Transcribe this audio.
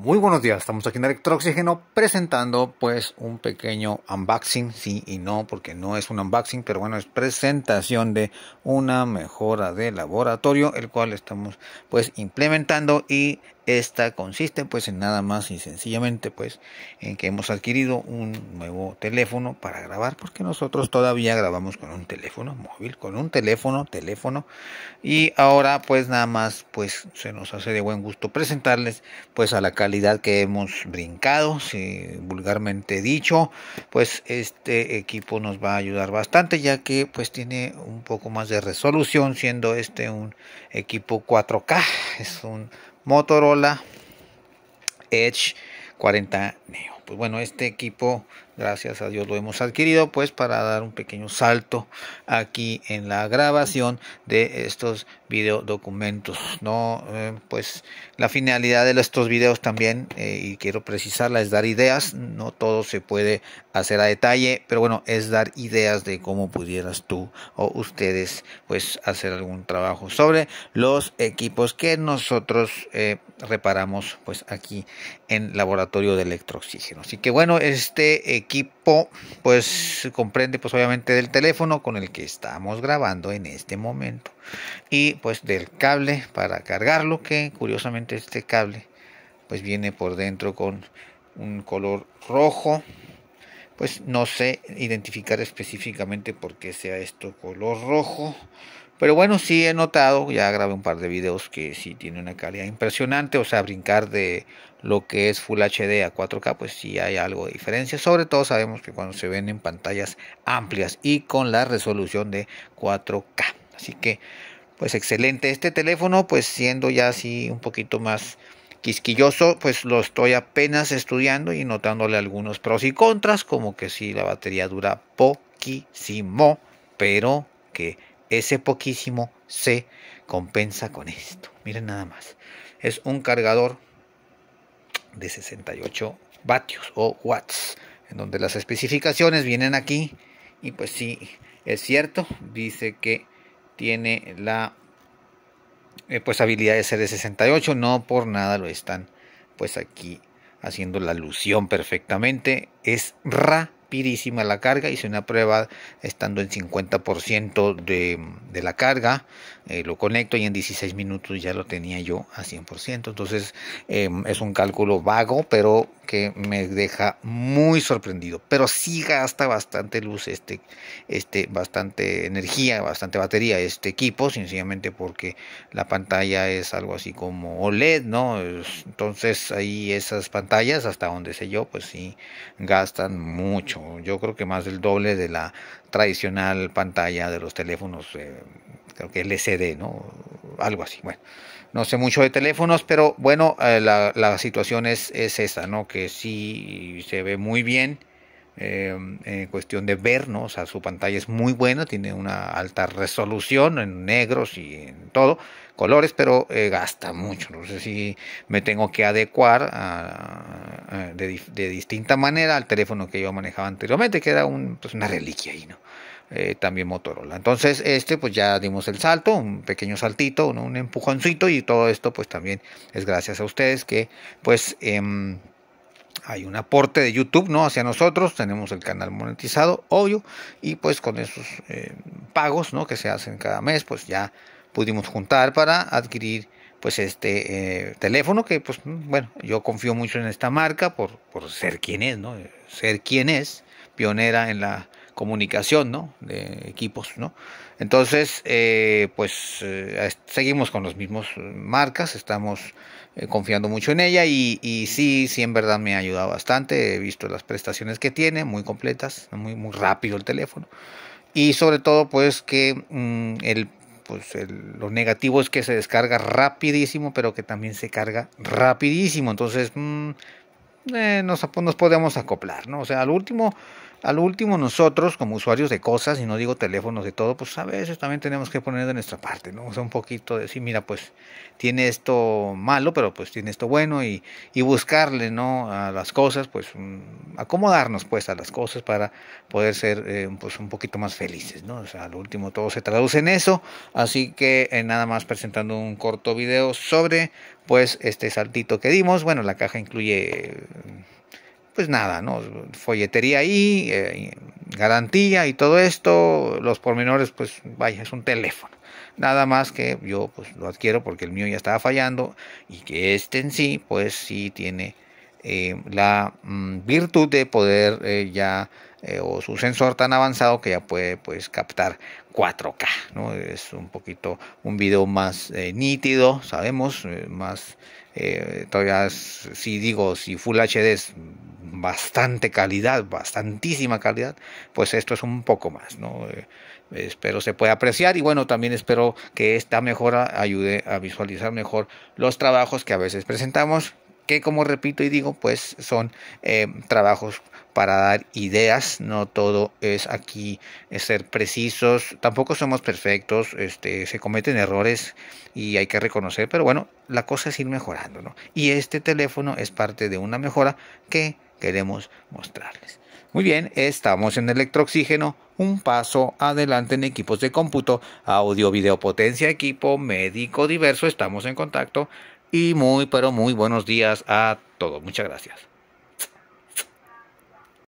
Muy buenos días, estamos aquí en Electrooxígeno presentando pues un pequeño unboxing, sí y no, porque no es un unboxing, pero bueno, es presentación de una mejora de laboratorio, el cual estamos pues implementando y esta consiste pues en nada más y sencillamente pues en que hemos adquirido un nuevo teléfono para grabar, porque nosotros todavía grabamos con un teléfono móvil, con un teléfono, teléfono, y ahora pues nada más pues se nos hace de buen gusto presentarles pues a la cara que hemos brincado, si vulgarmente dicho, pues este equipo nos va a ayudar bastante ya que pues tiene un poco más de resolución siendo este un equipo 4K, es un Motorola Edge 40 Neo pues bueno, este equipo, gracias a Dios lo hemos adquirido, pues para dar un pequeño salto aquí en la grabación de estos videodocumentos, ¿no? Eh, pues la finalidad de estos videos también, eh, y quiero precisarla, es dar ideas, no todo se puede hacer a detalle, pero bueno, es dar ideas de cómo pudieras tú o ustedes, pues hacer algún trabajo sobre los equipos que nosotros eh, reparamos, pues aquí en laboratorio de electrooxígeno así que bueno, este equipo pues comprende pues obviamente del teléfono con el que estamos grabando en este momento y pues del cable para cargarlo que curiosamente este cable pues viene por dentro con un color rojo pues no sé identificar específicamente por qué sea esto color rojo pero bueno, sí he notado, ya grabé un par de videos que sí tiene una calidad impresionante, o sea, brincar de lo que es Full HD a 4K, pues sí hay algo de diferencia. Sobre todo sabemos que cuando se ven en pantallas amplias y con la resolución de 4K. Así que, pues excelente. Este teléfono, pues siendo ya así un poquito más quisquilloso, pues lo estoy apenas estudiando y notándole algunos pros y contras, como que sí, la batería dura poquísimo, pero que ese poquísimo se compensa con esto. Miren nada más. Es un cargador de 68 vatios o watts. En donde las especificaciones vienen aquí. Y pues sí, es cierto. Dice que tiene la eh, pues habilidad de ser de 68. No por nada lo están pues aquí haciendo la alusión perfectamente. Es ra pirísima la carga. Hice una prueba estando en 50% de, de, la carga. Eh, lo conecto y en 16 minutos ya lo tenía yo a 100%. Entonces em, es un cálculo vago, pero que me deja muy sorprendido. Pero sí gasta bastante luz, este, este, bastante energía, bastante batería este equipo, sencillamente porque la pantalla es algo así como OLED, ¿no? Entonces ahí esas pantallas, hasta donde sé yo, pues sí gastan mucho. Yo creo que más del doble de la tradicional pantalla de los teléfonos, eh, creo que LCD, ¿no? algo así. Bueno, no sé mucho de teléfonos, pero bueno, eh, la, situación es, esa, ¿no? Que sí se ve muy bien. Em, en cuestión de ver, ¿no? O sea, su pantalla es muy buena, tiene una alta resolución en negros y en todo, colores, pero eh, gasta mucho. No sé si me tengo que adecuar de, de, distinta manera al teléfono que yo manejaba anteriormente, que era pues, una reliquia ahí, ¿no? Eh, también Motorola. Entonces, este pues ya dimos el salto, un pequeño saltito, un empujoncito y todo esto pues también es gracias a ustedes que pues em, hay un aporte de YouTube, ¿no? Hacia nosotros, tenemos el canal monetizado, obvio, y pues con esos eh, pagos, ¿no? Que se hacen cada mes, pues ya pudimos juntar para adquirir pues este eh, teléfono que pues bueno yo confío mucho en esta marca por, por ser quien es no ser quien es pionera en la comunicación, ¿no? De equipos, ¿no? Entonces, eh, pues eh, seguimos con las mismas eh, marcas, estamos confiando mucho en ella y, sí, sí, en verdad me ha ayudado bastante. He visto las prestaciones que tiene, muy completas, muy, muy rápido el teléfono. Y sobre todo, pues que mm, pues, el, lo negativo es que se descarga rapidísimo, pero que también se carga rapidísimo. Entonces, mm, nos, nos podemos acoplar, ¿no? O sea, al último al último, nosotros como usuarios de cosas, y no digo teléfonos de todo, pues a veces también tenemos que poner de nuestra parte, ¿no? O sea, un poquito de decir, mira, pues tiene esto malo, pero pues tiene esto bueno, y, buscarle, ¿no? A las cosas, pues mm, acomodarnos, pues, a las cosas para poder ser, eh, pues, un poquito más felices, ¿no? O sea, al último todo se traduce en eso, así que eh, nada más presentando un corto video sobre, pues, este saltito que dimos. Bueno, la caja incluye pues nada, ¿no? Folletería ahí, eh, garantía y todo esto, los pormenores, pues vaya, es un teléfono. Nada más que yo pues lo adquiero porque el mío ya estaba fallando y que este en sí, pues sí tiene eh, la mm, virtud de poder eh, ya, o su sensor tan avanzado que ya puede pues captar 4K, ¿no? Es un poquito un video más nítido, sabemos, más todavía si digo si Full HD es bastante calidad, bastantísima calidad, pues esto es un poco más, ¿no? Eh, espero se pueda apreciar y bueno, también espero que esta mejora ayude a visualizar mejor los trabajos que a veces presentamos, que como repito y digo, pues son eh, trabajos para dar ideas, no todo es aquí ser precisos, tampoco somos perfectos, este, se cometen errores y hay que reconocer, pero bueno, la cosa es ir mejorando, ¿no? Y este teléfono es parte de una mejora que queremos mostrarles. Muy bien, estamos en electrooxígeno, un paso adelante en equipos de cómputo, audio, video, potencia, equipo, médico diverso, estamos en contacto y muy, pero muy buenos días a todos. Muchas gracias.